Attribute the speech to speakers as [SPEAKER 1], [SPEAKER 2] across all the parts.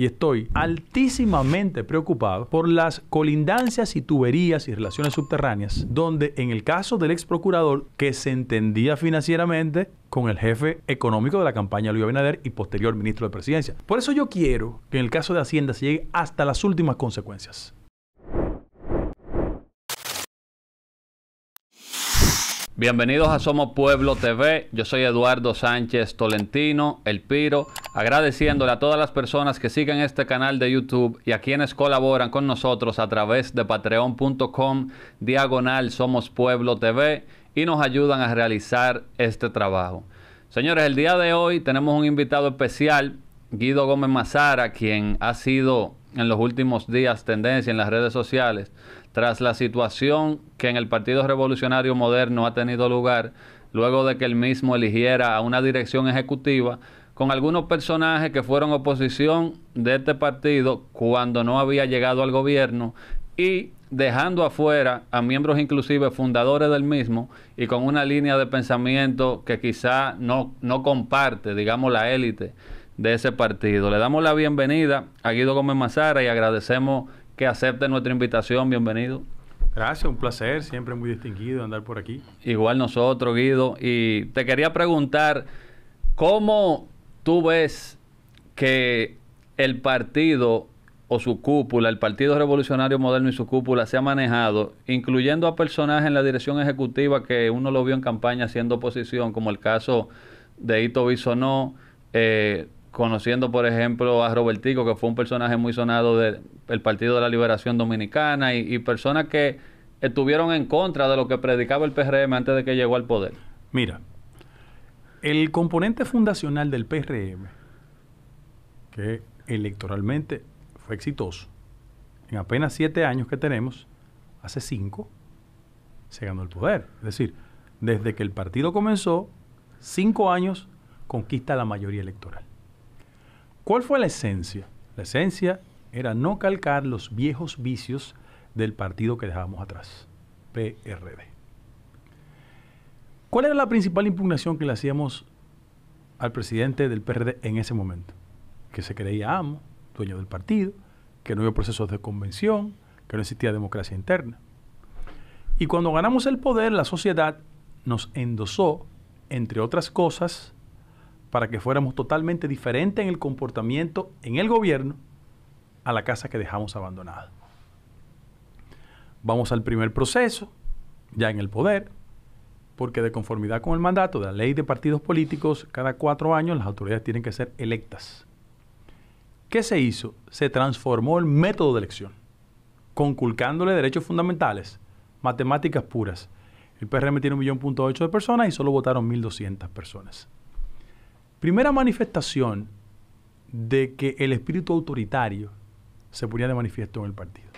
[SPEAKER 1] y estoy altísimamente preocupado por las colindancias y tuberías y relaciones subterráneas, donde en el caso del ex procurador que se entendía financieramente con el jefe económico de la campaña Luis Abinader y posterior ministro de Presidencia. Por eso yo quiero que en el caso de Hacienda se llegue hasta las últimas consecuencias.
[SPEAKER 2] Bienvenidos a Somos Pueblo TV. Yo soy Eduardo Sánchez Tolentino, El Piro, agradeciéndole a todas las personas que siguen este canal de YouTube y a quienes colaboran con nosotros a través de patreon.com diagonal Somos Pueblo TV y nos ayudan a realizar este trabajo. Señores, el día de hoy tenemos un invitado especial Guido Gómez Mazara, quien ha sido en los últimos días tendencia en las redes sociales, tras la situación que en el Partido Revolucionario Moderno ha tenido lugar, luego de que el mismo eligiera a una dirección ejecutiva, con algunos personajes que fueron oposición de este partido cuando no había llegado al gobierno y dejando afuera a miembros inclusive fundadores del mismo y con una línea de pensamiento que quizá no, no comparte, digamos, la élite de ese partido. Le damos la bienvenida a Guido Gómez Mazara y agradecemos que acepte nuestra invitación. Bienvenido.
[SPEAKER 1] Gracias, un placer, siempre muy distinguido andar por aquí.
[SPEAKER 2] Igual nosotros, Guido. Y te quería preguntar, ¿cómo tú ves que el partido o su cúpula, el Partido Revolucionario Moderno y su cúpula se ha manejado, incluyendo a personajes en la dirección ejecutiva que uno lo vio en campaña haciendo oposición, como el caso de Ito Bisonó, eh, conociendo por ejemplo a Robertico, que fue un personaje muy sonado del Partido de la Liberación Dominicana y, y, personas que estuvieron en contra de lo que predicaba el PRM antes de que llegó al poder. Mira,
[SPEAKER 1] el componente fundacional del PRM, que electoralmente fue exitoso, en apenas siete años que tenemos, hace cinco, se ganó el poder. Es decir, desde que el partido comenzó, cinco años conquista la mayoría electoral. ¿Cuál fue la esencia? La esencia era no calcar los viejos vicios del partido que dejábamos atrás, PRD. ¿Cuál era la principal impugnación que le hacíamos al presidente del PRD en ese momento? Que se creía amo, dueño del partido, que no había procesos de convención, que no existía democracia interna. Y cuando ganamos el poder, la sociedad nos endosó, entre otras cosas, para que fuéramos totalmente diferentes en el comportamiento en el gobierno a la casa que dejamos abandonada. Vamos al primer proceso, ya en el poder, porque de conformidad con el mandato de la ley de partidos políticos, cada cuatro años las autoridades tienen que ser electas. ¿Qué se hizo? Se transformó el método de elección, conculcándole derechos fundamentales, matemáticas puras. El PRM tiene 1.8 de personas y solo votaron 1.200 personas. Primera manifestación de que el espíritu autoritario se ponía de manifiesto en el partido.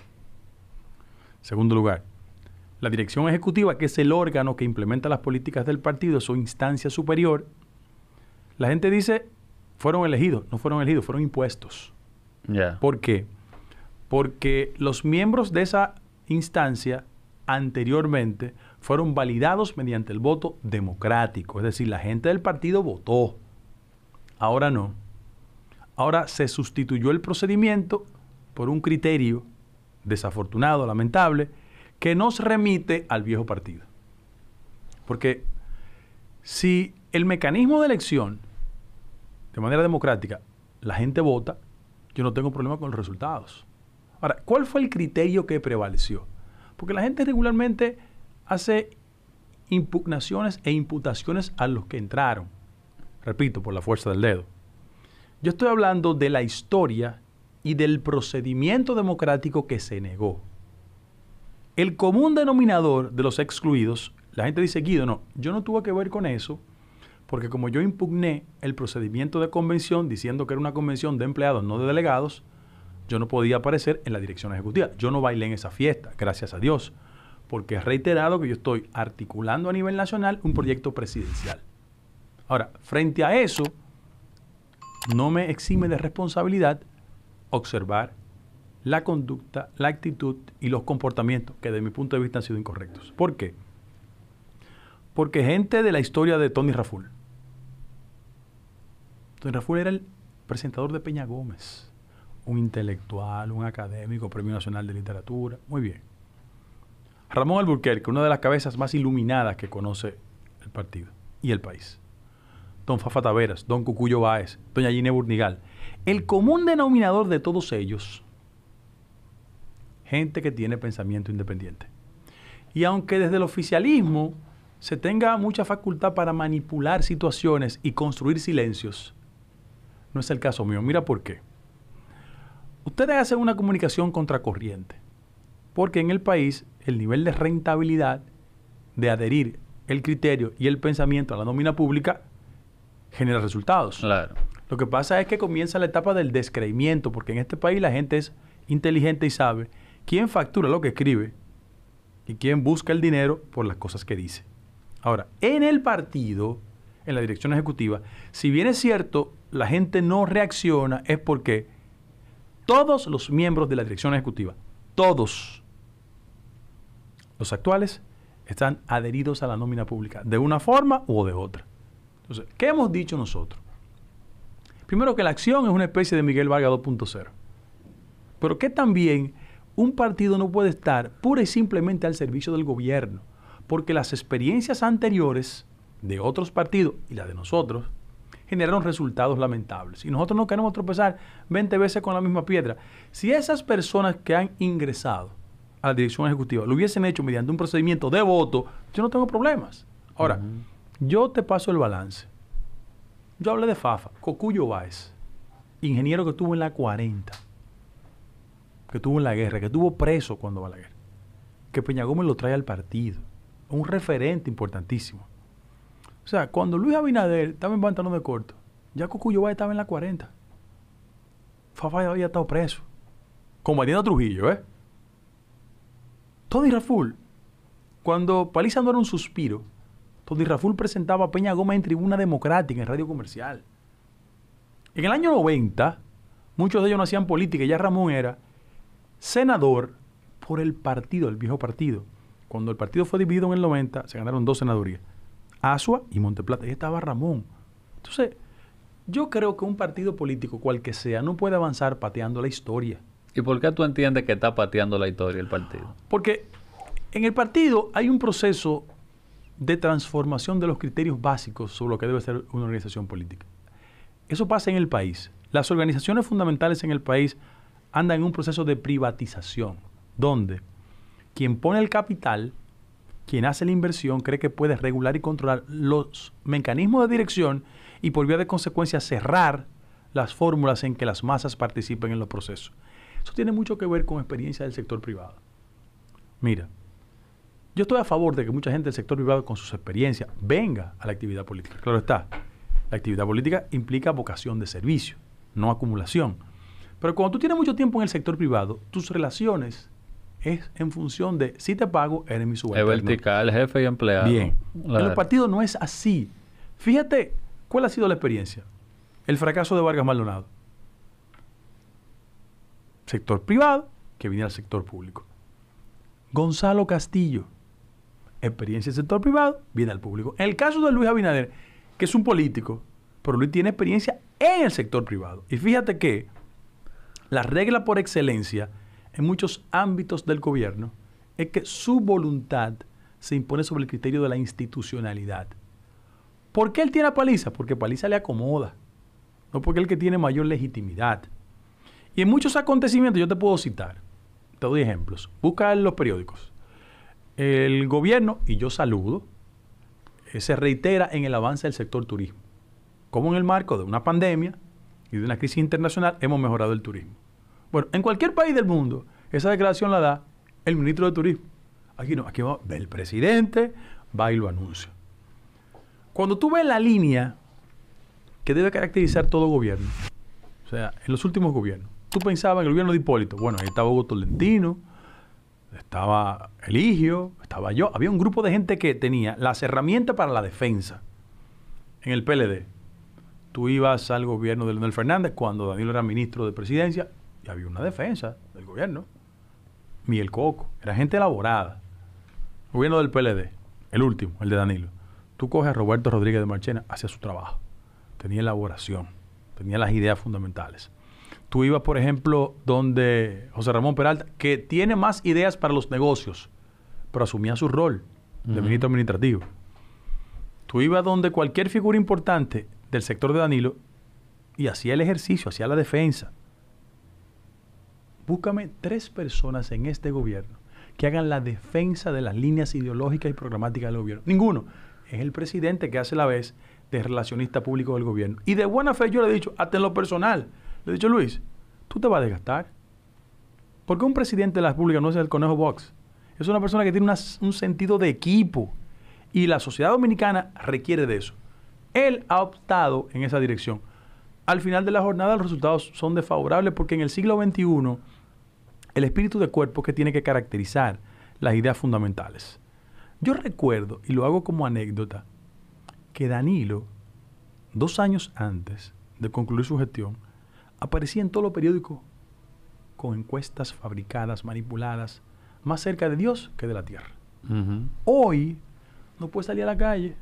[SPEAKER 1] Segundo lugar, la dirección ejecutiva, que es el órgano que implementa las políticas del partido, su instancia superior, la gente dice, fueron elegidos, no fueron elegidos, fueron impuestos. ¿Por qué? Porque los miembros de esa instancia anteriormente fueron validados mediante el voto democrático, es decir, la gente del partido votó. Ahora no. Ahora se sustituyó el procedimiento por un criterio desafortunado, lamentable, que nos remite al viejo partido. Porque si el mecanismo de elección, de manera democrática, la gente vota, yo no tengo problema con los resultados. Ahora, ¿cuál fue el criterio que prevaleció? Porque la gente regularmente hace impugnaciones e imputaciones a los que entraron repito, por la fuerza del dedo. Yo estoy hablando de la historia y del procedimiento democrático que se negó. El común denominador de los excluidos, la gente dice, Guido, no, yo no tuve que ver con eso, porque como yo impugné el procedimiento de convención diciendo que era una convención de empleados, no de delegados, yo no podía aparecer en la dirección ejecutiva. Yo no bailé en esa fiesta, gracias a Dios, porque he reiterado que yo estoy articulando a nivel nacional un proyecto presidencial. Ahora, frente a eso, no me exime de responsabilidad observar la conducta, la actitud y los comportamientos que de mi punto de vista han sido incorrectos. ¿Por qué? Porque gente de la historia de Tony Raful. Tony Raful era el presentador de Peña Gómez, un intelectual, un académico, Premio Nacional de Literatura. Muy bien. Ramón Alburquerque, una de las cabezas más iluminadas que conoce el partido y el país don Fafa Taveras, don Cucuyo Báez, doña Gine Burnigal. El común denominador de todos ellos, gente que tiene pensamiento independiente. Y aunque desde el oficialismo se tenga mucha facultad para manipular situaciones y construir silencios, no es el caso mío. Mira por qué. Ustedes hacen una comunicación contracorriente, porque en el país el nivel de rentabilidad de adherir el criterio y el pensamiento a la nómina pública genera resultados. Claro. Lo que pasa es que comienza la etapa del descreimiento, porque en este país la gente es inteligente y sabe quién factura lo que escribe y quién busca el dinero por las cosas que dice. Ahora, en el partido, en la dirección ejecutiva, si bien es cierto, la gente no reacciona es porque todos los miembros de la dirección ejecutiva, todos los actuales, están adheridos a la nómina pública, de una forma o de otra. ¿qué hemos dicho nosotros? Primero que la acción es una especie de Miguel Vargas 2.0. Pero que también un partido no puede estar pura y simplemente al servicio del gobierno. Porque las experiencias anteriores de otros partidos y las de nosotros generaron resultados lamentables. Y nosotros no queremos tropezar 20 veces con la misma piedra. Si esas personas que han ingresado a la dirección ejecutiva lo hubiesen hecho mediante un procedimiento de voto, yo no tengo problemas. Ahora, yo te paso el balance. Yo hablé de Fafa, Cocuyo Báez, ingeniero que estuvo en la 40, que estuvo en la guerra, que estuvo preso cuando va a la guerra, que Peña Gómez lo trae al partido, un referente importantísimo. O sea, cuando Luis Abinader estaba en pantalón de corto, ya Cocuyo Báez estaba en la 40. Fafa ya había estado preso, combatiendo a Trujillo, ¿eh? Tony Raful, cuando Paliza no era un suspiro, donde Raful presentaba a Peña Gómez en Tribuna Democrática, en Radio Comercial. En el año 90, muchos de ellos no hacían política, ya Ramón era senador por el partido, el viejo partido. Cuando el partido fue dividido en el 90, se ganaron dos senadurías, Asua y Monteplata. Ahí estaba Ramón. Entonces, yo creo que un partido político, cual que sea, no puede avanzar pateando la historia.
[SPEAKER 2] ¿Y por qué tú entiendes que está pateando la historia el partido?
[SPEAKER 1] Porque en el partido hay un proceso de transformación de los criterios básicos sobre lo que debe ser una organización política. Eso pasa en el país. Las organizaciones fundamentales en el país andan en un proceso de privatización, donde quien pone el capital, quien hace la inversión, cree que puede regular y controlar los mecanismos de dirección y por vía de consecuencia cerrar las fórmulas en que las masas participen en los procesos. Eso tiene mucho que ver con experiencia del sector privado. Mira, yo estoy a favor de que mucha gente del sector privado, con sus experiencias, venga a la actividad política. Claro está, la actividad política implica vocación de servicio, no acumulación. Pero cuando tú tienes mucho tiempo en el sector privado, tus relaciones es en función de si te pago, eres mi subalterno. Es
[SPEAKER 2] vertical, jefe y empleado. Bien. Pero en
[SPEAKER 1] partido no es así. Fíjate cuál ha sido la experiencia. El fracaso de Vargas Maldonado. Sector privado que viene al sector público. Gonzalo Castillo, experiencia en el sector privado, viene al público. En el caso de Luis Abinader, que es un político, pero Luis tiene experiencia en el sector privado. Y fíjate que la regla por excelencia en muchos ámbitos del gobierno es que su voluntad se impone sobre el criterio de la institucionalidad. ¿Por qué él tiene a Paliza? Porque Paliza le acomoda, no porque él el que tiene mayor legitimidad. Y en muchos acontecimientos, yo te puedo citar, te doy ejemplos, busca en los periódicos el gobierno, y yo saludo, eh, se reitera en el avance del sector turismo. Como en el marco de una pandemia y de una crisis internacional hemos mejorado el turismo. Bueno, en cualquier país del mundo, esa declaración la da el ministro de Turismo. Aquí no, aquí va el presidente, va y lo anuncia. Cuando tú ves la línea que debe caracterizar todo gobierno, o sea, en los últimos gobiernos, tú pensabas en el gobierno de Hipólito, bueno, ahí estaba Hugo Tolentino, estaba Eligio, estaba yo. Había un grupo de gente que tenía las herramientas para la defensa en el PLD. Tú ibas al gobierno de Leonel Fernández cuando Danilo era ministro de presidencia y había una defensa del gobierno. Miguel Coco, era gente elaborada. gobierno del PLD, el último, el de Danilo. Tú coges a Roberto Rodríguez de Marchena, hacía su trabajo. Tenía elaboración, tenía las ideas fundamentales tú ibas, por ejemplo, donde José Ramón Peralta, que tiene más ideas para los negocios, pero asumía su rol de ministro administrativo. Tú ibas donde cualquier figura importante del sector de Danilo y hacía el ejercicio, hacía la defensa. Búscame tres personas en este gobierno que hagan la defensa de las líneas ideológicas y programáticas del gobierno. Ninguno. Es el presidente que hace la vez de relacionista público del gobierno. Y de buena fe yo le he dicho, hasta en lo personal, le he dicho, Luis, tú te vas a desgastar. ¿Por qué un presidente de la República no es el conejo Box? Es una persona que tiene un sentido de equipo. Y la sociedad dominicana requiere de eso. Él ha optado en esa dirección. Al final de la jornada los resultados son desfavorables porque en el siglo XXI el espíritu de cuerpo es que tiene que caracterizar las ideas fundamentales. Yo recuerdo, y lo hago como anécdota, que Danilo, dos años antes de concluir su gestión, aparecía en todo los periódicos con encuestas fabricadas, manipuladas, más cerca de Dios que de la tierra. Hoy no puede salir a la calle.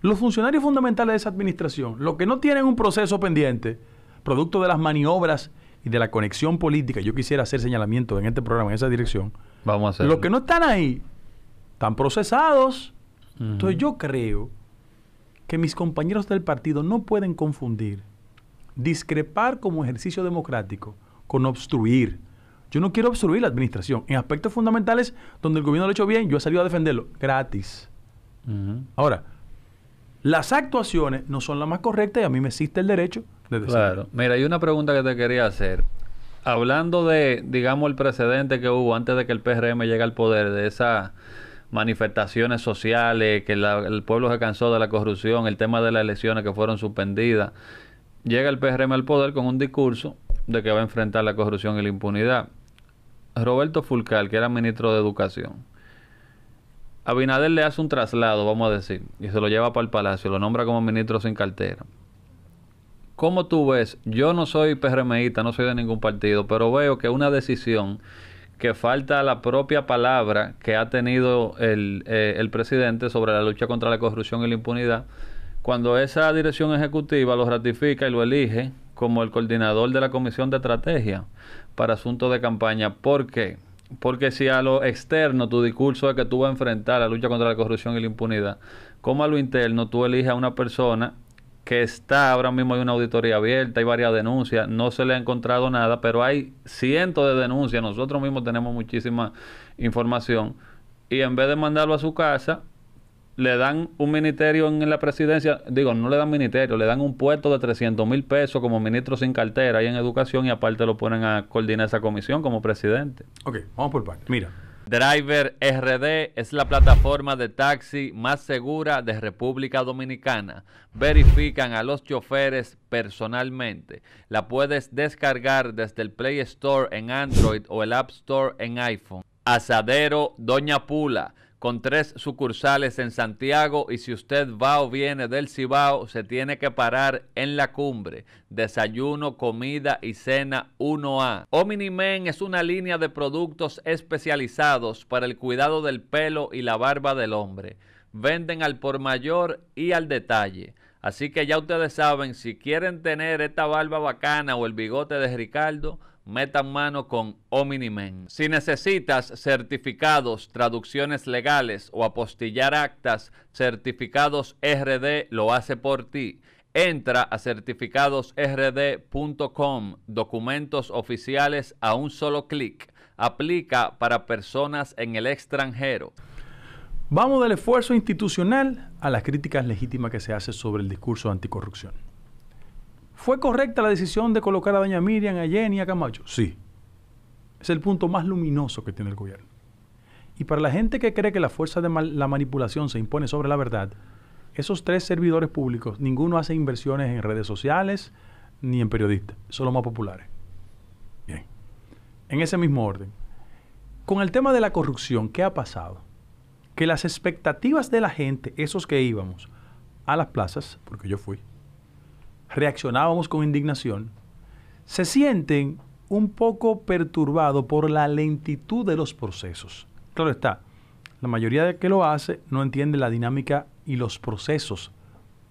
[SPEAKER 1] Los funcionarios fundamentales de esa administración, los que no tienen un proceso pendiente, producto de las maniobras y de la conexión política, yo quisiera hacer señalamiento en este programa, en esa dirección. Vamos a hacer. Los que no están ahí, están procesados. Entonces yo creo que mis compañeros del partido no pueden confundir discrepar como ejercicio democrático con obstruir. Yo no quiero obstruir la administración. En aspectos fundamentales donde el gobierno lo ha hecho bien, yo he salido a defenderlo gratis. Ahora, las actuaciones no son las más correctas y a mí me existe el derecho de decirlo.
[SPEAKER 2] Claro. Mira, hay
[SPEAKER 1] una pregunta que te quería hacer.
[SPEAKER 2] Hablando de, digamos, el precedente que hubo antes de que el PRM llegue al poder, de esas manifestaciones sociales, que el pueblo se cansó de la corrupción, el tema de las elecciones que fueron suspendidas llega el PRM al poder con un discurso de que va a enfrentar la corrupción y la impunidad. Roberto Fulcal, que era ministro de Educación, Abinader le hace un traslado, vamos a decir, y se lo lleva para el palacio, lo nombra como ministro sin cartera. Como tú ves? Yo no soy PRMista, no soy de ningún partido, pero veo que una decisión que falta la propia palabra que ha tenido el, eh, el presidente sobre la lucha contra la corrupción y la impunidad, cuando esa dirección ejecutiva lo ratifica y lo elige como el coordinador de la Comisión de Estrategia para Asuntos de Campaña. ¿Por qué? Porque si a lo externo tu discurso es que tú vas a enfrentar la lucha contra la corrupción y la impunidad, como a lo interno tú eliges a una persona que está ahora mismo hay una auditoría abierta, hay varias denuncias, no se le ha encontrado nada, pero hay cientos de denuncias, nosotros mismos tenemos muchísima información y en vez de mandarlo a su casa, le dan un ministerio en la presidencia, digo, no le dan ministerio, le dan un puesto de 300 mil pesos como ministro sin cartera ahí en educación y aparte lo ponen a coordinar esa comisión como presidente.
[SPEAKER 1] Ok, vamos por parte.
[SPEAKER 2] Mira. Driver RD es la plataforma de taxi más segura de República Dominicana. Verifican a los choferes personalmente. La puedes descargar desde el Play Store en Android o el App Store en iPhone. Asadero Doña Pula con tres sucursales en Santiago y si usted va o viene del Cibao, se tiene que parar en la cumbre. Desayuno, comida y cena 1A. Men es una línea de productos especializados para el cuidado del pelo y la barba del hombre. Venden al por mayor y al detalle. Así que ya ustedes saben, si quieren tener esta barba bacana o el bigote de Ricardo, Meta mano con Ominimen. Si necesitas certificados, traducciones legales o apostillar actas, Certificados RD lo hace por ti. Entra a certificadosrd.com, documentos oficiales a un solo clic. Aplica para personas en el extranjero.
[SPEAKER 1] Vamos del esfuerzo institucional a las críticas legítimas que se hace sobre el discurso anticorrupción. ¿Fue correcta la decisión de colocar a Doña Miriam, a Jenny, a Camacho? Sí. Es el punto más luminoso que tiene el gobierno. Y para la gente que cree que la fuerza de la manipulación se impone sobre la verdad, esos tres servidores públicos, ninguno hace inversiones en redes sociales ni en periodistas, son los más populares. Bien. En ese mismo orden, con el tema de la corrupción, ¿qué ha pasado? Que las expectativas de la gente, esos que íbamos a las plazas, porque yo fui, reaccionábamos con indignación, se sienten un poco perturbados por la lentitud de los procesos. Claro está, la mayoría de que lo hace no entiende la dinámica y los procesos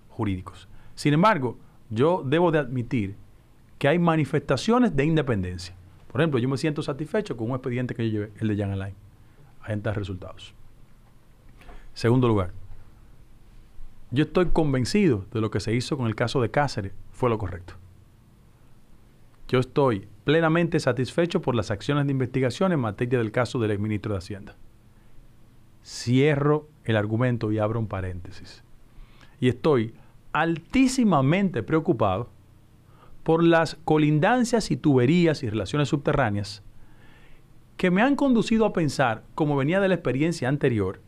[SPEAKER 1] jurídicos. Sin embargo, yo debo de admitir que hay manifestaciones de independencia. Por ejemplo, yo me siento satisfecho con un expediente que yo lleve el de Jan Alain. Ahí resultados. Segundo lugar, yo estoy convencido de lo que se hizo con el caso de Cáceres fue lo correcto. Yo estoy plenamente satisfecho por las acciones de investigación en materia del caso del exministro de Hacienda. Cierro el argumento y abro un paréntesis. Y estoy altísimamente preocupado por las colindancias y tuberías y relaciones subterráneas que me han conducido a pensar, como venía de la experiencia anterior,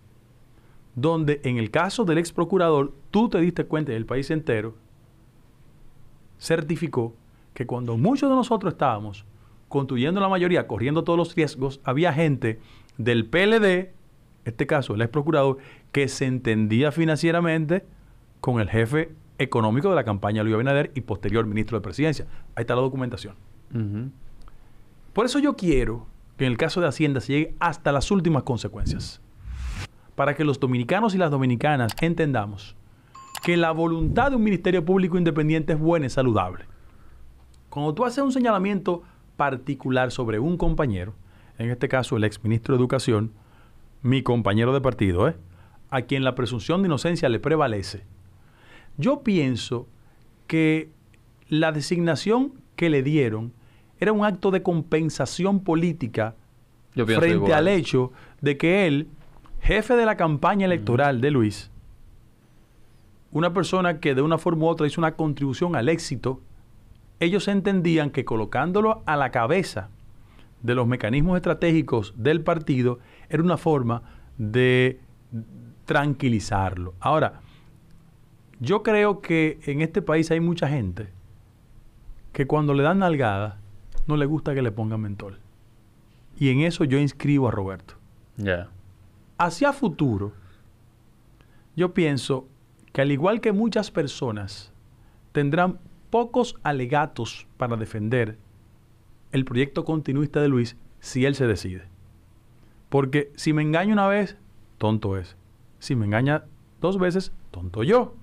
[SPEAKER 1] donde en el caso del ex procurador, tú te diste cuenta y el país entero certificó que cuando muchos de nosotros estábamos construyendo la mayoría, corriendo todos los riesgos, había gente del PLD, este caso el ex procurador, que se entendía financieramente con el jefe económico de la campaña Luis Abinader y posterior ministro de presidencia. Ahí está la documentación. Por eso yo quiero que en el caso de Hacienda se llegue hasta las últimas consecuencias para que los dominicanos y las dominicanas entendamos que la voluntad de un ministerio público independiente es buena y saludable. Cuando tú haces un señalamiento particular sobre un compañero, en este caso el exministro de Educación, mi compañero de partido, ¿eh? a quien la presunción de inocencia le prevalece, yo pienso que la designación que le dieron era un acto de compensación política
[SPEAKER 2] frente al
[SPEAKER 1] hecho de que él jefe de la campaña electoral de Luis, una persona que de una forma u otra hizo una contribución al éxito, ellos entendían que colocándolo a la cabeza de los mecanismos estratégicos del partido era una forma de tranquilizarlo. Ahora, yo creo que en este país hay mucha gente que cuando le dan nalgada no le gusta que le pongan mentol. Y en eso yo inscribo a Roberto. Ya. Hacia futuro, yo pienso que al igual que muchas personas, tendrán pocos alegatos para defender el proyecto continuista de Luis si él se decide. Porque si me engaña una vez, tonto es. Si me engaña dos veces, tonto yo.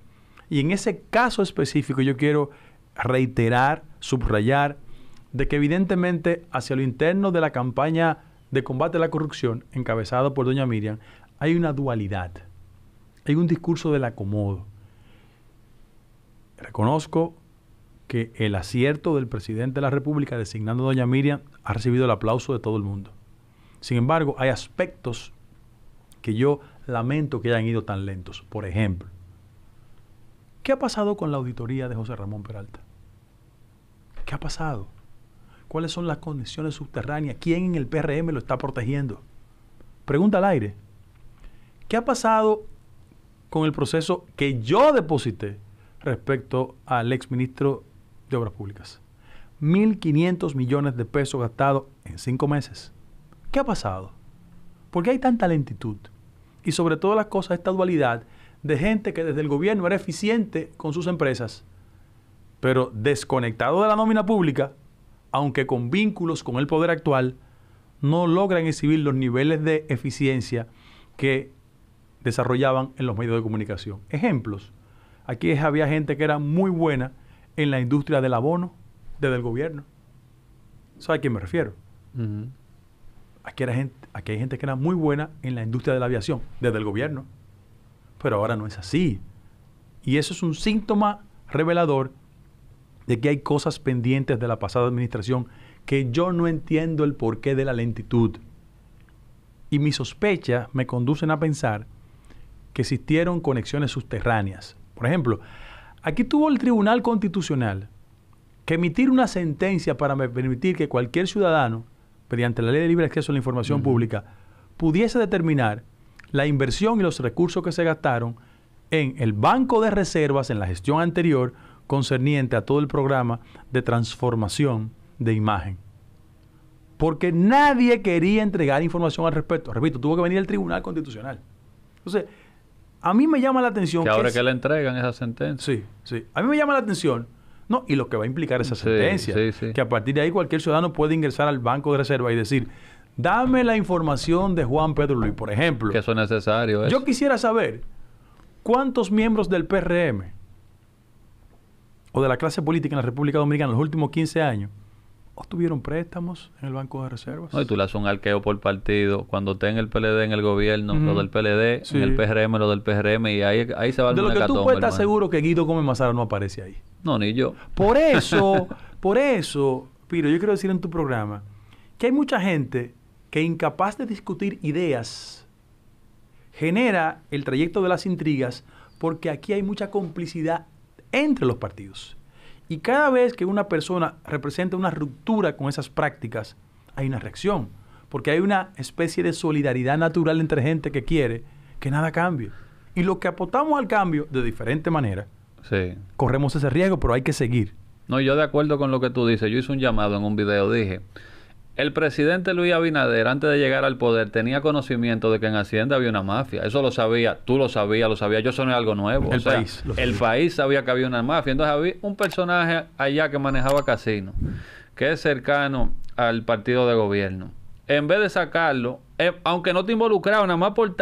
[SPEAKER 1] Y en ese caso específico yo quiero reiterar, subrayar, de que evidentemente hacia lo interno de la campaña de combate a la corrupción, encabezado por doña Miriam, hay una dualidad, hay un discurso del acomodo. Reconozco que el acierto del presidente de la República designando a doña Miriam ha recibido el aplauso de todo el mundo. Sin embargo, hay aspectos que yo lamento que hayan ido tan lentos. Por ejemplo, ¿qué ha pasado con la auditoría de José Ramón Peralta? ¿Qué ha pasado? ¿Cuáles son las condiciones subterráneas? ¿Quién en el PRM lo está protegiendo? Pregunta al aire. ¿Qué ha pasado con el proceso que yo deposité respecto al exministro de Obras Públicas? 1.500 millones de pesos gastados en cinco meses. ¿Qué ha pasado? ¿Por qué hay tanta lentitud? Y sobre todo las cosas, esta dualidad de gente que desde el gobierno era eficiente con sus empresas, pero desconectado de la nómina pública, aunque con vínculos con el poder actual, no logran exhibir los niveles de eficiencia que desarrollaban en los medios de comunicación. Ejemplos. Aquí había gente que era muy buena en la industria del abono desde el gobierno. ¿Sabe a quién me refiero? aquí, era gente, aquí hay gente que era muy buena en la industria de la aviación desde el gobierno. Pero ahora no es así. Y eso es un síntoma revelador de que hay cosas pendientes de la pasada administración que yo no entiendo el porqué de la lentitud. Y mis sospechas me conducen a pensar que existieron conexiones subterráneas. Por ejemplo, aquí tuvo el Tribunal Constitucional que emitir una sentencia para permitir que cualquier ciudadano, mediante la ley de libre acceso a la información pública, pudiese determinar la inversión y los recursos que se gastaron en el banco de reservas en la gestión anterior concerniente a todo el programa de transformación de imagen. Porque nadie quería entregar información al respecto. Repito, tuvo que venir el Tribunal Constitucional. Entonces, a mí me llama la atención... Que ahora que, que le entregan esa sentencia. Sí, sí. A mí me llama la atención no, y lo que va a implicar esa sentencia. Que a partir de ahí cualquier ciudadano puede ingresar al banco de reserva y decir, dame la información de Juan Pedro Luis, por ejemplo. Que eso es necesario. Yo quisiera saber cuántos miembros del PRM o de la clase política en la República Dominicana en los últimos 15 años obtuvieron préstamos en el Banco de Reservas. No, y tú
[SPEAKER 2] le haces un arqueo por partido. Cuando esté en el PLD, en el gobierno, lo del PLD, sí. en el PRM, lo del PRM, y ahí, se va a De lo que tú puedes estar seguro
[SPEAKER 1] que Guido Gómez Mazara no aparece ahí. No, ni yo. Por eso, por eso, Piro, yo quiero decir en tu programa que hay mucha gente que incapaz de discutir ideas genera el trayecto de las intrigas porque aquí hay mucha complicidad entre los partidos. Y cada vez que una persona representa una ruptura con esas prácticas, hay una reacción, porque hay una especie de solidaridad natural entre gente que quiere que nada cambie. Y los que apostamos al cambio de diferente manera, corremos ese riesgo, pero hay que seguir.
[SPEAKER 2] No, yo de acuerdo con lo que tú dices, yo hice un llamado en un video, dije, el presidente Luis Abinader, antes de llegar al poder, tenía conocimiento de que en Hacienda había una mafia. Eso lo sabía, tú lo sabías, lo sabía, Yo, eso es algo nuevo. El, país, el país sabía que había una mafia. Entonces había un personaje allá que manejaba casino, que es cercano al partido de gobierno. En vez de sacarlo, eh, aunque no te involucraba, nada más por,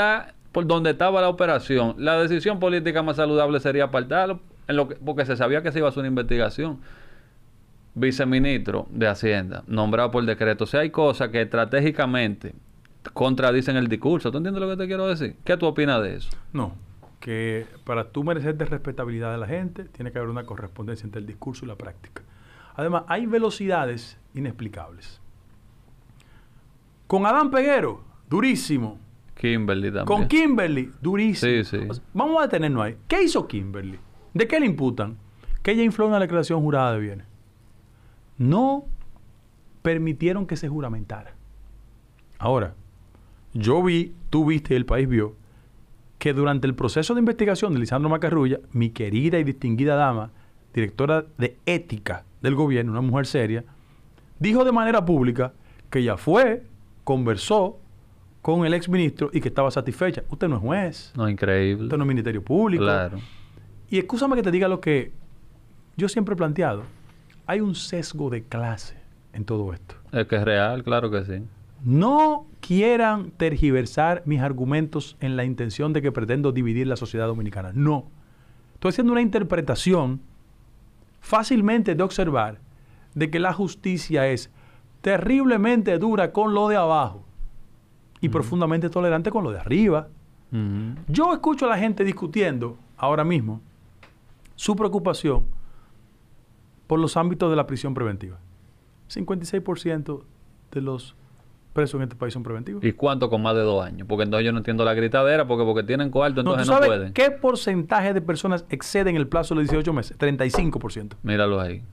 [SPEAKER 2] por donde estaba la operación, la decisión política más saludable sería apartarlo, en lo que, porque se sabía que se iba a hacer una investigación viceministro de Hacienda, nombrado por decreto. si hay cosas que estratégicamente contradicen el discurso. ¿Tú entiendes lo que te
[SPEAKER 1] quiero decir? ¿Qué tú opinas de eso? No, que para tú merecer de respetabilidad de la gente, tiene que haber una correspondencia entre el discurso y la práctica. Además, hay velocidades inexplicables. Con Adán Peguero, durísimo. Kimberly también. Con Kimberly, durísimo. vamos a detenernos ahí. ¿Qué hizo Kimberly? ¿De qué le imputan? Que ella infló la declaración jurada de bienes no permitieron que se juramentara. Ahora, yo vi, tú viste, el país vio, que durante el proceso de investigación de Lisandro Macarrulla, mi querida y distinguida dama, directora de ética del gobierno, una mujer seria, dijo de manera pública que ya fue, conversó con el exministro y que estaba satisfecha. Usted no es juez. No, increíble. Usted no es ministerio público. Claro. Y escúchame que te diga lo que yo siempre he planteado hay un sesgo de clase en todo esto.
[SPEAKER 2] Es que es real, claro que sí.
[SPEAKER 1] No quieran tergiversar mis argumentos en la intención de que pretendo dividir la sociedad dominicana. No. Estoy haciendo una interpretación fácilmente de observar de que la justicia es terriblemente dura con lo de abajo y profundamente tolerante con lo de arriba. Yo escucho a la gente discutiendo ahora mismo su preocupación por los ámbitos de la prisión preventiva. 56% de los presos en este país son preventivos.
[SPEAKER 2] ¿Y cuánto con más de dos años? Porque entonces yo no entiendo la gritadera, porque porque tienen cuarto entonces no, pueden. ¿Qué
[SPEAKER 1] porcentaje de personas exceden el plazo de 18 meses? 35%.
[SPEAKER 2] Míralo ahí.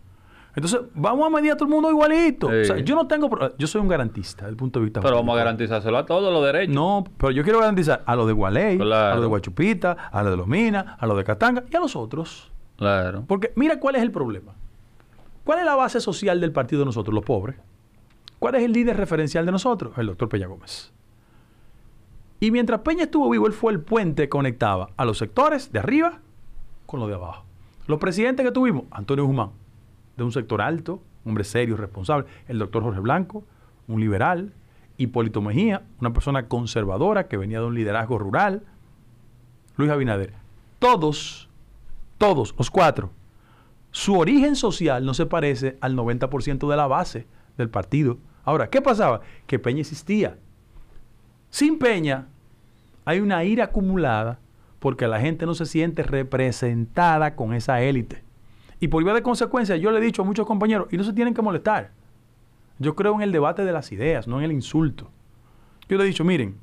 [SPEAKER 1] Entonces, vamos a medir a todo el mundo igualito. yo no tengo. Yo soy un garantista desde el punto de vista. Pero vamos a garantizárselo a todos los derechos. No, pero yo quiero garantizar a los de Gualey, a los de Guachupita, a los de Los Minas, a los de Catanga y a los otros. Claro. Porque mira cuál es el problema. ¿Cuál es la base social del partido de nosotros, los pobres? ¿Cuál es el líder referencial de nosotros? El doctor Peña Gómez. Y mientras Peña estuvo vivo, él fue el puente que conectaba a los sectores de arriba con los de abajo. Los presidentes que tuvimos, Antonio Guzmán, de un sector alto, hombre serio, responsable, el doctor Jorge Blanco, un liberal, Hipólito Mejía, una persona conservadora que venía de un liderazgo rural, Luis Abinader. Todos, todos, los cuatro, su origen social no se parece al 90% de la base del partido. Ahora, ¿qué pasaba? Que Peña existía. Sin Peña hay una ira acumulada porque la gente no se siente representada con esa élite. Y por vía de consecuencia, yo le he dicho a muchos compañeros, y no se tienen que molestar. Yo creo en el debate de las ideas, no en el insulto. Yo le he dicho, miren,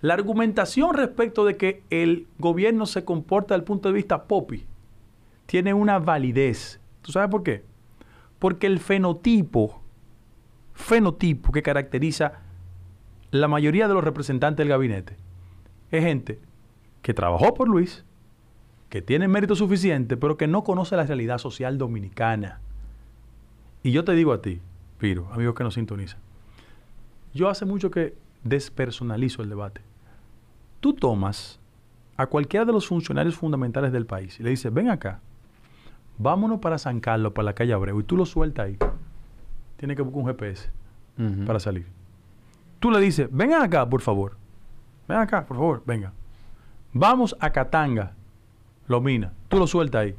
[SPEAKER 1] la argumentación respecto de que el gobierno se comporta desde el punto de vista popi tiene una validez. ¿Tú sabes por qué? Porque el fenotipo, fenotipo que caracteriza la mayoría de los representantes del gabinete, es gente que trabajó por Luis, que tiene mérito suficiente, pero que no conoce la realidad social dominicana. Y yo te digo a ti, Piro, amigo que nos sintoniza yo hace mucho que despersonalizo el debate. Tú tomas a cualquiera de los funcionarios fundamentales del país y le dices, ven acá, vámonos para San Carlos, para la calle Abreu, y tú lo sueltas ahí. Tiene que buscar un GPS para salir. Tú le dices, vengan acá, por favor. vengan acá, por favor, venga. Vamos a Catanga, lo mina. Tú lo sueltas ahí.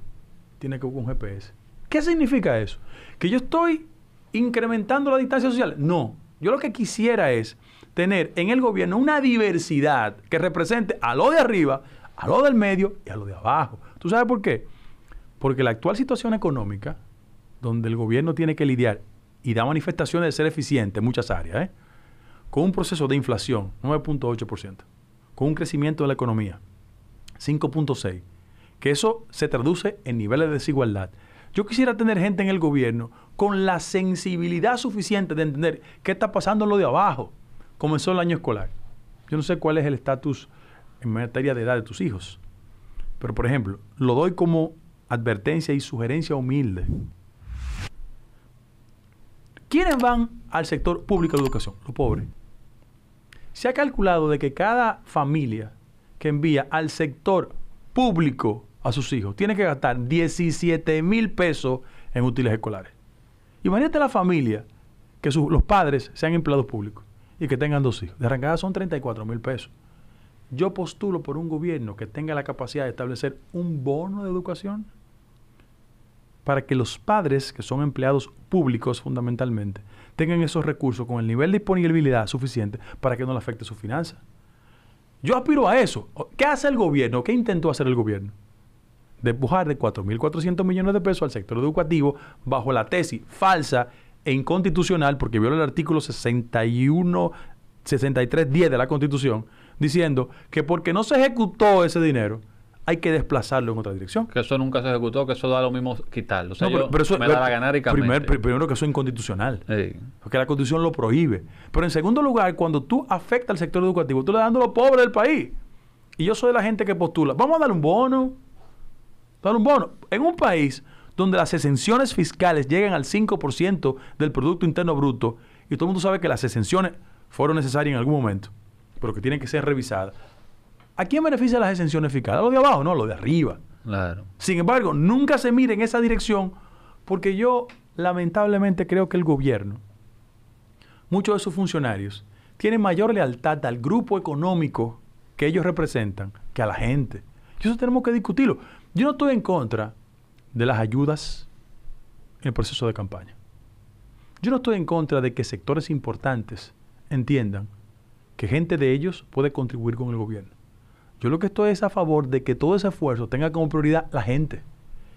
[SPEAKER 1] Tiene que buscar un GPS. ¿Qué significa eso? ¿Que yo estoy incrementando la distancia social? No. Yo lo que quisiera es tener en el gobierno una diversidad que represente a lo de arriba, a lo del medio y a lo de abajo. ¿Tú sabes por qué? Porque la actual situación económica, donde el gobierno tiene que lidiar y da manifestaciones de ser eficiente en muchas áreas, ¿eh? con un proceso de inflación 9.8%, con un crecimiento de la economía 5.6%, que eso se traduce en niveles de desigualdad. Yo quisiera tener gente en el gobierno con la sensibilidad suficiente de entender qué está pasando en lo de abajo. Comenzó el año escolar. Yo no sé cuál es el estatus en materia de edad de tus hijos. Pero, por ejemplo, lo doy como advertencia y sugerencia humilde. ¿Quiénes van al sector público de educación? Los pobres. Se ha calculado de que cada familia que envía al sector público a sus hijos tiene que gastar 17 mil pesos en útiles escolares. Imagínate la familia que los padres sean empleados públicos y que tengan dos hijos. De arrancada son 34 mil pesos. Yo postulo por un gobierno que tenga la capacidad de establecer un bono de educación para que los padres, que son empleados públicos fundamentalmente, tengan esos recursos con el nivel de disponibilidad suficiente para que no le afecte su finanza. Yo aspiro a eso. ¿Qué hace el gobierno? ¿Qué intentó hacer el gobierno? De empujar de 4.400 millones de pesos al sector educativo bajo la tesis falsa e inconstitucional, porque viola el artículo 61, 63, 10 de la Constitución, diciendo que porque no se ejecutó ese dinero, hay que desplazarlo en otra dirección. Que eso nunca se
[SPEAKER 2] ejecutó, que eso da lo mismo quitarlo. primero
[SPEAKER 1] que eso es inconstitucional. Porque la constitución lo prohíbe. Pero en segundo lugar, cuando tú afectas al sector educativo, tú le das dando los pobre del país. Y yo soy de la gente que postula, vamos a dar un bono. Dar un bono. En un país donde las exenciones fiscales llegan al 5% del Producto Interno Bruto, y todo el mundo sabe que las exenciones fueron necesarias en algún momento, pero que tienen que ser revisadas ¿A quién beneficia las exenciones fiscales? ¿A de abajo? No, lo de arriba. Sin embargo, nunca se mire en esa dirección porque yo lamentablemente creo que el gobierno, muchos de sus funcionarios, tienen mayor lealtad al grupo económico que ellos representan que a la gente. Y eso tenemos que discutirlo. Yo no estoy en contra de las ayudas en el proceso de campaña. Yo no estoy en contra de que sectores importantes entiendan que gente de ellos puede contribuir con el gobierno. Yo lo que estoy es a favor de que todo ese esfuerzo tenga como prioridad la gente.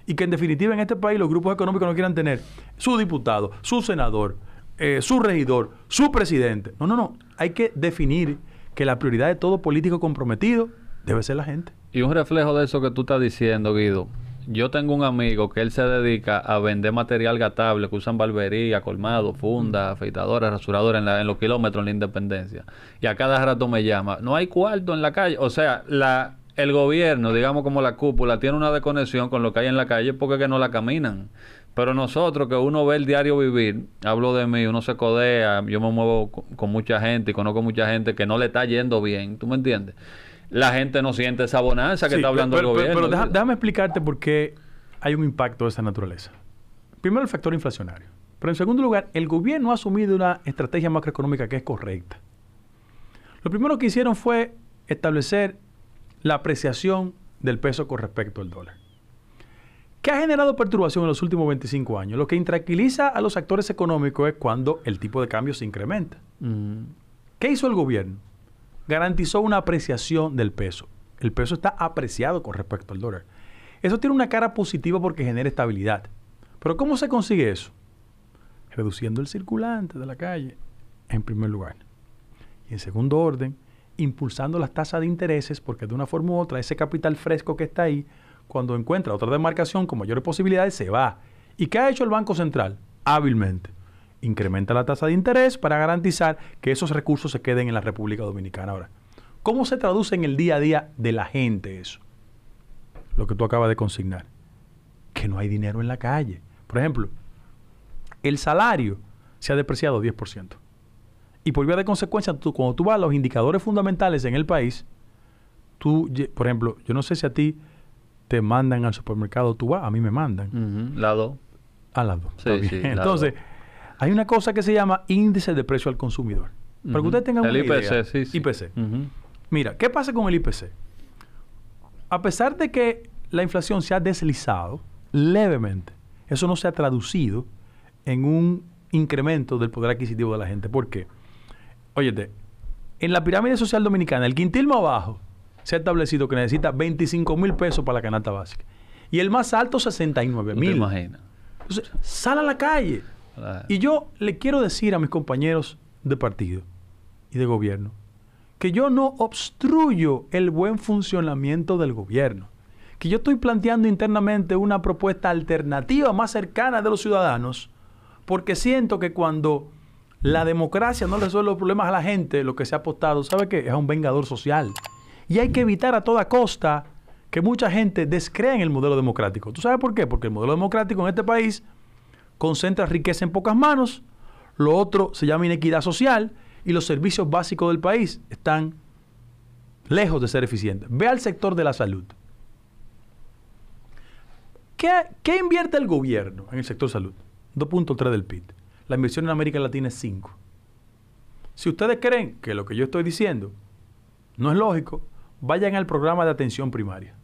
[SPEAKER 1] Y que en definitiva en este país los grupos económicos no quieran tener su diputado, su senador, eh, su regidor, su presidente. No, no, no. Hay que definir que la prioridad de todo político comprometido debe ser la gente. Y un reflejo de eso que tú estás diciendo, Guido, yo tengo
[SPEAKER 2] un amigo que él se dedica a vender material gatable que usan barbería, colmado, funda, afeitadora, rasuradora en, los kilómetros en la independencia. Y a cada rato me llama. No hay cuarto en la calle. O sea, la el gobierno, digamos como la cúpula, tiene una desconexión con lo que hay en la calle porque que no la caminan. Pero nosotros, que uno ve el diario vivir, hablo de mí, uno se codea, yo me muevo con, con mucha gente y conozco mucha gente que no le está yendo bien, ¿tú me entiendes? la gente no siente esa bonanza que está hablando el gobierno. Pero,
[SPEAKER 1] déjame explicarte por qué hay un impacto de esa naturaleza. Primero, el factor inflacionario. Pero en segundo lugar, el gobierno ha asumido una estrategia macroeconómica que es correcta. Lo primero que hicieron fue establecer la apreciación del peso con respecto al dólar. ¿Qué ha generado perturbación en los últimos 25 años? Lo que intranquiliza a los actores económicos es cuando el tipo de cambio se incrementa. ¿Qué hizo el gobierno? garantizó una apreciación del peso. El peso está apreciado con respecto al dólar. Eso tiene una cara positiva porque genera estabilidad. Pero ¿cómo se consigue eso? Reduciendo el circulante de la calle, en primer lugar. Y en segundo orden, impulsando las tasas de intereses porque de una forma u otra ese capital fresco que está ahí, cuando encuentra otra demarcación con mayores posibilidades, se va. ¿Y qué ha hecho el Banco Central? Hábilmente incrementa la tasa de interés para garantizar que esos recursos se queden en la República Dominicana. Ahora, ¿cómo se traduce en el día a día de la gente eso? Lo que tú acabas de consignar, que no hay dinero en la calle. Por ejemplo, el salario se ha depreciado 10%. Y por vía de consecuencia, tú, cuando tú vas a los indicadores fundamentales en el país, tú, por ejemplo, yo no sé si a ti te mandan al supermercado, tú vas, a mí me mandan. Uh Lado. A lado. Entonces, hay una cosa que se llama índice de precio al consumidor. Para que ustedes tengan el IPC, Sí, IPC. Mira, ¿qué pasa con el IPC? A pesar de que la inflación se ha deslizado levemente, eso no se ha traducido en un incremento del poder adquisitivo de la gente. ¿Por qué? Óyete, en la pirámide social dominicana, el quintil más bajo se ha establecido que necesita 25 mil pesos para la canasta básica. Y el más alto, 69 mil. Entonces, Sale a la calle. Ah. Y yo le quiero decir a mis compañeros de partido y de gobierno que yo no obstruyo el buen funcionamiento del gobierno, que yo estoy planteando internamente una propuesta alternativa más cercana de los ciudadanos, porque siento que cuando la democracia no resuelve los problemas a la gente, lo que se ha apostado, ¿sabe qué? Es un vengador social. Y hay que evitar a toda costa que mucha gente descrea en el modelo democrático. ¿Tú sabes por qué? Porque el modelo democrático en este país concentra riqueza en pocas manos, lo otro se llama inequidad social y los servicios básicos del país están lejos de ser eficientes. Ve al sector de la salud. ¿Qué, invierte el gobierno en el sector salud? 2.3 del PIB. La inversión en América Latina es 5. Si ustedes creen que lo que yo estoy diciendo no es lógico, vayan al programa de atención primaria,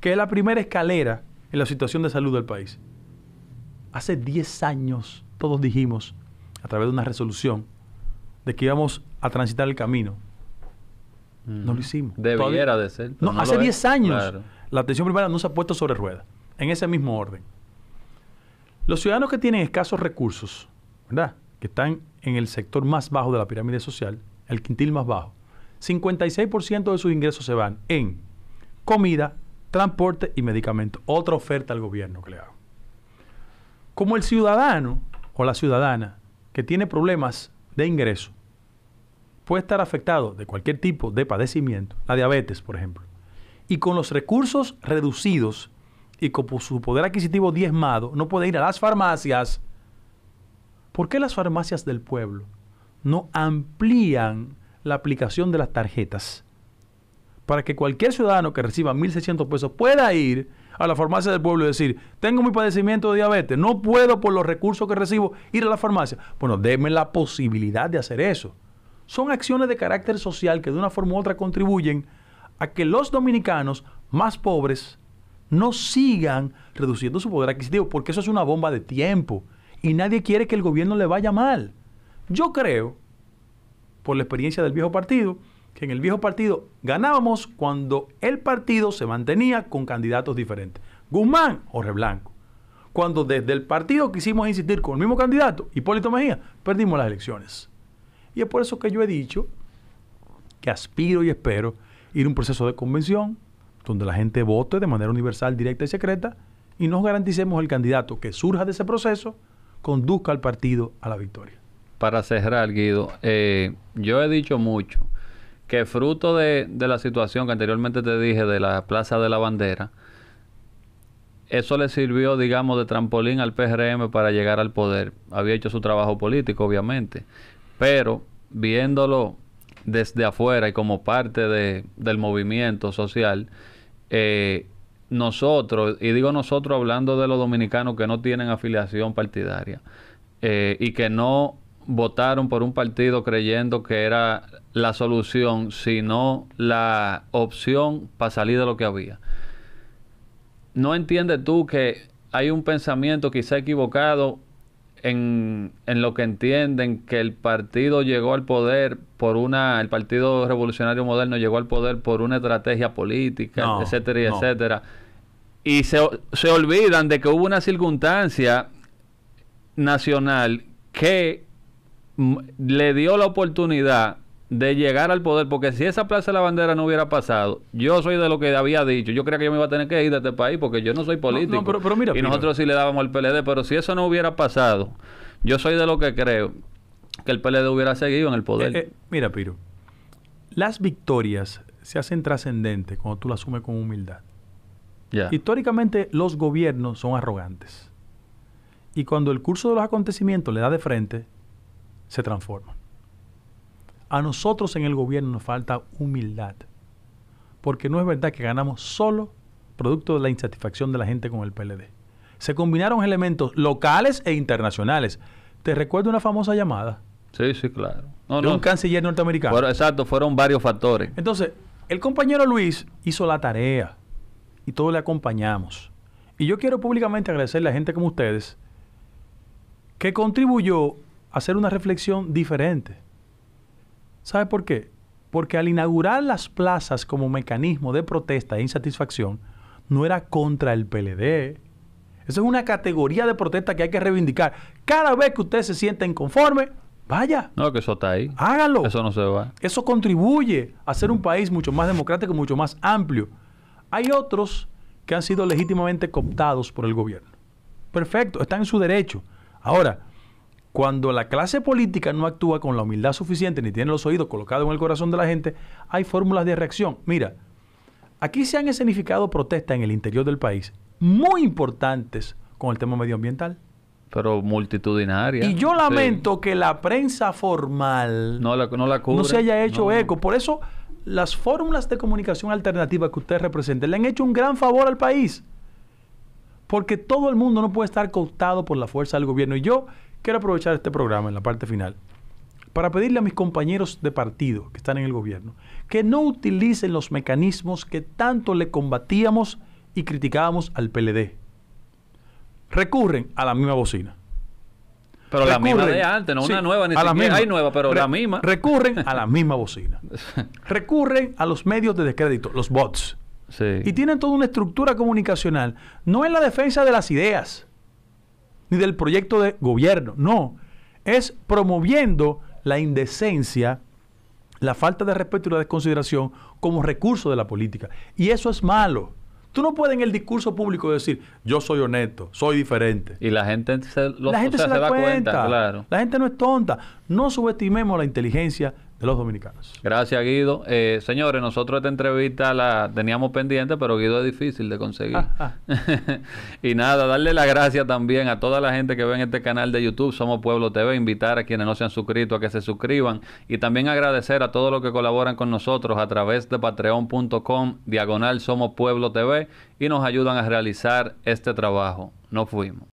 [SPEAKER 1] que es la primera escalera en la situación de salud del país. Hace 10 años todos dijimos, a través de una resolución, de que íbamos a transitar el camino. No lo hicimos. Debiera de ser. No, hace 10 años la atención primaria no se ha puesto sobre ruedas, en ese mismo orden. Los ciudadanos que tienen escasos recursos, ¿verdad? Que están en el sector más bajo de la pirámide social, el quintil más bajo, 56% de sus ingresos se van en comida, transporte y medicamentos. Otra oferta al gobierno que le hago como el ciudadano o la ciudadana que tiene problemas de ingreso puede estar afectado de cualquier tipo de padecimiento, la diabetes, por ejemplo, y con los recursos reducidos y con su poder adquisitivo diezmado, no puede ir a las farmacias. ¿Por qué las farmacias del pueblo no amplían la aplicación de las tarjetas? Para que cualquier ciudadano que reciba 1.600 pesos pueda ir a la farmacia del pueblo y decir, tengo mi padecimiento de diabetes, no puedo por los recursos que recibo ir a la farmacia. Bueno, déme la posibilidad de hacer eso. Son acciones de carácter social que de una forma u otra contribuyen a que los dominicanos más pobres no sigan reduciendo su poder adquisitivo, porque eso es una bomba de tiempo y nadie quiere que el gobierno le vaya mal. Yo creo, por la experiencia del viejo partido, que en el viejo partido ganábamos cuando el partido se mantenía con candidatos diferentes. Guzmán, o Reblanco, Cuando desde el partido quisimos insistir con el mismo candidato, Hipólito Mejía, perdimos las elecciones. Y es por eso que yo he dicho que aspiro y espero ir a un proceso de convención donde la gente vote de manera universal, directa y secreta y nos garanticemos el candidato que surja de ese proceso conduzca al partido a la victoria.
[SPEAKER 2] Para cerrar, Guido, eh, yo he dicho mucho fruto de, la situación que anteriormente te dije de la Plaza de la Bandera, eso le sirvió, digamos, de trampolín al PRM para llegar al poder. Había hecho su trabajo político, obviamente, pero viéndolo desde afuera y como parte del movimiento social, eh, nosotros, y digo nosotros hablando de los dominicanos que no tienen afiliación partidaria eh, y que no votaron por un partido creyendo que era la solución, sino la opción para salir de lo que había. ¿No entiendes tú que hay un pensamiento quizá equivocado en, lo que entienden que el partido llegó al poder por una, el Partido Revolucionario Moderno llegó al poder por una estrategia política, etcétera, y etcétera. Y se, se olvidan de que hubo una circunstancia nacional que le dio la oportunidad de llegar al poder, porque si esa Plaza de la Bandera no hubiera pasado, yo soy de lo que había dicho, yo creía que yo me iba a tener que ir de este país porque yo no soy político. y nosotros sí le dábamos al PLD, pero si eso no hubiera pasado, yo soy de lo que creo que el PLD hubiera seguido en el poder. Eh, eh, mira, Piro,
[SPEAKER 1] las victorias se hacen trascendentes cuando tú las asumes con humildad. Históricamente los gobiernos son arrogantes. Y cuando el curso de los acontecimientos le da de frente, se transforman. A nosotros en el gobierno nos falta humildad, porque no es verdad que ganamos solo producto de la insatisfacción de la gente con el PLD. Se combinaron elementos locales e internacionales. Te recuerdo una famosa llamada. Sí, sí, claro. de un canciller norteamericano. exacto, fueron varios factores. Entonces, el compañero Luis hizo la tarea y todos le acompañamos. Y yo quiero públicamente agradecerle a gente como ustedes que contribuyó hacer una reflexión diferente. ¿Sabe por qué? Porque al inaugurar las plazas como mecanismo de protesta e insatisfacción, no era contra el PLD. Esa es una categoría de protesta que hay que reivindicar. Cada vez que usted se sienta inconforme, vaya. No, que eso está ahí. Hágalo. Eso no se va. Eso contribuye a ser un país mucho más democrático, mucho más amplio. Hay otros que han sido legítimamente cooptados por el gobierno. Perfecto, están en su derecho. Ahora, cuando la clase política no actúa con la humildad suficiente ni tiene los oídos colocados en el corazón de la gente, hay fórmulas de reacción. Mira, aquí se han escenificado protestas en el interior del país muy importantes con el tema medioambiental. Pero multitudinarias. Y yo lamento que la prensa formal no, la, la se haya hecho eco. Por eso las fórmulas de comunicación alternativa que usted representa le han hecho un gran favor al país. Porque todo el mundo no puede estar cooptado por la fuerza del gobierno. Y yo Quiero aprovechar este programa en la parte final para pedirle a mis compañeros de partido que están en el gobierno que no utilicen los mecanismos que tanto le combatíamos y criticábamos al PLD. Recurren a la misma bocina. Pero la misma de antes, no una nueva, ni siquiera hay nueva, pero la misma. Recurren a la misma bocina. recurren a los medios de descrédito, los bots. Y tienen toda una estructura comunicacional, no en la defensa de las ideas, ni del proyecto de gobierno. No, es promoviendo la indecencia, la falta de respeto y la desconsideración como recurso de la política. Y eso es malo. Tú no puedes en el discurso público decir, yo soy honesto, soy diferente. Y la gente se, la gente se, da, cuenta, claro. La gente no es tonta. No subestimemos la inteligencia de los dominicanos.
[SPEAKER 2] Gracias, Guido. Eh, señores, nosotros esta entrevista la teníamos pendiente, pero Guido es difícil de conseguir. Ah, ah. y nada, darle las gracias también a toda la gente que ve en este canal de YouTube, Somos Pueblo TV, invitar a quienes no se han suscrito a que se suscriban y también agradecer a todos los que colaboran con nosotros a través de patreon.com, diagonal Somos Pueblo TV y nos ayudan a realizar este trabajo.
[SPEAKER 1] Nos fuimos.